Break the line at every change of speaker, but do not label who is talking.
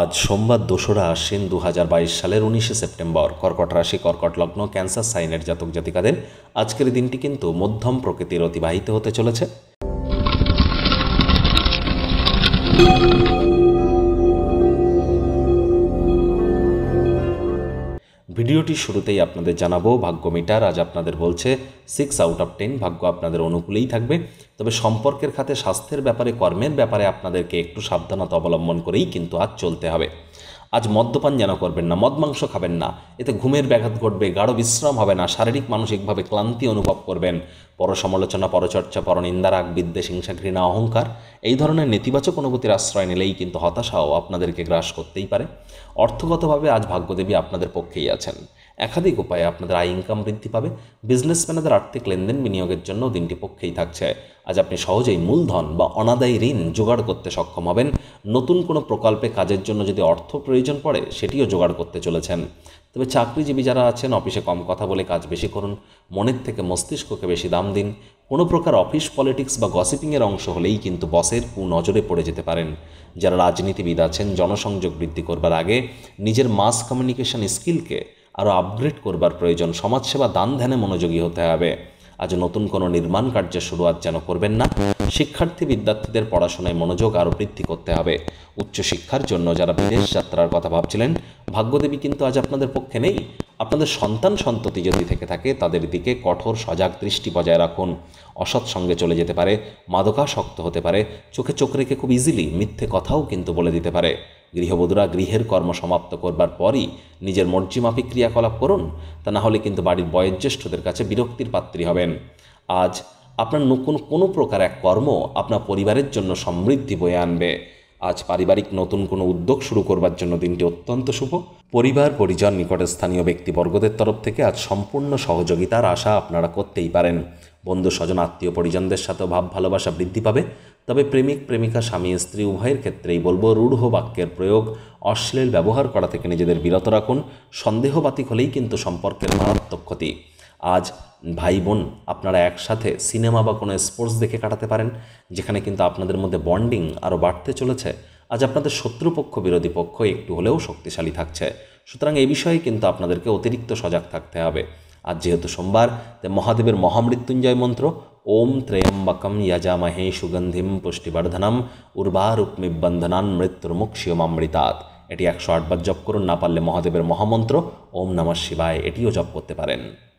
আজ সোমবার দোসরা আশ্বিন দু সালের উনিশে সেপ্টেম্বর কর্কট রাশি কর্কট লগ্ন ক্যান্সার সাইনের জাতক জাতিকাদের আজকের দিনটি কিন্তু মধ্যম প্রকৃতির অতিবাহিত হতে চলেছে ভিডিওটি শুরুতেই আপনাদের জানাবো ভাগ্য মিটার আজ আপনাদের বলছে সিক্স আউট অফ টেন ভাগ্য আপনাদের অনুকূলেই থাকবে তবে সম্পর্কের খাতে স্বাস্থ্যের ব্যাপারে কর্মের ব্যাপারে আপনাদেরকে একটু সাবধানতা অবলম্বন করেই কিন্তু আজ চলতে হবে আজ মদ্যপান যেন করবেন না মদ মাংস খাবেন না এতে ঘুমের ব্যাঘাত ঘটবে গাঢ় বিশ্রাম হবে না শারীরিক মানসিকভাবে ক্লান্তি অনুভব করবেন পর সমালোচনা পরচর্চা পরনিন্দা রাগ বিদ্বেষ হিংসা ঘৃণা অহংকার এই ধরনের নেতিবাচক অনুভূতির আশ্রয় নিলেই কিন্তু হতাশাও আপনাদেরকে গ্রাস করতেই পারে অর্থগতভাবে আজ ভাগ্যদেবী আপনাদের পক্ষেই আছেন একাধিক উপায়ে আপনাদের আয় ইনকাম বৃদ্ধি পাবে বিজনেসম্যানদের আর্থিক লেনদেন বিনিয়োগের জন্য দিনটি পক্ষেই থাকছে আজ আপনি সহজেই মূলধন বা অনাদায়ী ঋণ জোগাড় করতে সক্ষম হবেন নতুন কোনো প্রকল্পে কাজের জন্য যদি অর্থ প্রয়োজন পড়ে সেটিও জোগাড় করতে চলেছেন তবে চাকরিজীবী যারা আছেন অফিসে কম কথা বলে কাজ বেশি করুন মনের থেকে মস্তিষ্ককে বেশি দাম দিন কোনো প্রকার অফিস পলিটিক্স বা গসিপিংয়ের অংশ হলেই কিন্তু বসের নজরে পড়ে যেতে পারেন যারা রাজনীতিবিদ আছেন জনসংযোগ বৃদ্ধি করবার আগে নিজের মাস কমিউনিকেশন স্কিলকে আরও আপগ্রেড করবার প্রয়োজন সমাজসেবা দান ধ্যানে মনোযোগী হতে হবে আজ নতুন কোনো নির্মাণ কার্যের শুরুয়াত যেন করবেন না শিক্ষার্থী বিদ্যার্থীদের পড়াশোনায় মনোযোগ আরও বৃদ্ধি করতে হবে উচ্চশিক্ষার জন্য যারা বিদেশ যাত্রার কথা ভাবছিলেন ভাগ্যদেবী কিন্তু আজ আপনাদের পক্ষে নেই আপনাদের সন্তান সন্ততি যদি থেকে থাকে তাদের দিকে কঠোর সজাগ দৃষ্টি বজায় রাখুন অসৎ সঙ্গে চলে যেতে পারে মাদকাসক্ত হতে পারে চোখে চোখ রেখে খুব ইজিলি মিথ্যে কথাও কিন্তু বলে দিতে পারে গৃহবধূরা গৃহের কর্ম সমাপ্ত করবার পরই নিজের মর্জিমাফিক ক্রিয়াকলাপ করুন তা না হলে কিন্তু বাড়ির বয়োজ্যেষ্ঠদের কাছে বিরক্তির পাত্রী হবেন আজ আপনার নতুন কোনো প্রকার এক কর্ম আপনার পরিবারের জন্য সমৃদ্ধি বয়ে আনবে আজ পারিবারিক নতুন কোনো উদ্যোগ শুরু করবার জন্য দিনটি অত্যন্ত শুভ পরিবার পরিজন নিকটে স্থানীয় ব্যক্তিবর্গদের তরফ থেকে আজ সম্পূর্ণ সহযোগিতার আশা আপনারা করতেই পারেন বন্ধু স্বজন আত্মীয় পরিজনদের সাথেও ভাব ভালোবাসা বৃদ্ধি পাবে তবে প্রেমিক প্রেমিকা স্বামী স্ত্রী উভয়ের ক্ষেত্রেই বলবো রূঢ় বাক্যের প্রয়োগ অশ্লীল ব্যবহার করা থেকে নিজেদের বিরত রাখুন সন্দেহবাতিক হলেই কিন্তু সম্পর্কের মারাত্মক ক্ষতি আজ ভাই বোন আপনারা একসাথে সিনেমা বা কোনো স্পোর্টস দেখে কাটাতে পারেন যেখানে কিন্তু আপনাদের মধ্যে বন্ডিং আরও বাড়তে চলেছে আজ আপনাদের শত্রুপক্ষ বিরোধী পক্ষ একটু হলেও শক্তিশালী থাকছে সুতরাং এ বিষয়ে কিন্তু আপনাদেরকে অতিরিক্ত সজাগ থাকতে হবে আজ যেহেতু সোমবার মহাদেবের মহামৃত্যুঞ্জয় মন্ত্র ओम त्र्यंबकम यजामहे सुगंधिम পুষ্টিবর্ধনম উর্বারুক্মিব বন্ধনান মৃত্যুর্মুক্ষিয়মামৃতাত এটি একশো আটবার জপ করুন না পারলে মহাদেবের মহামন্ত্র ওম নমঃ শিবায় এটিও জপ করতে পারেন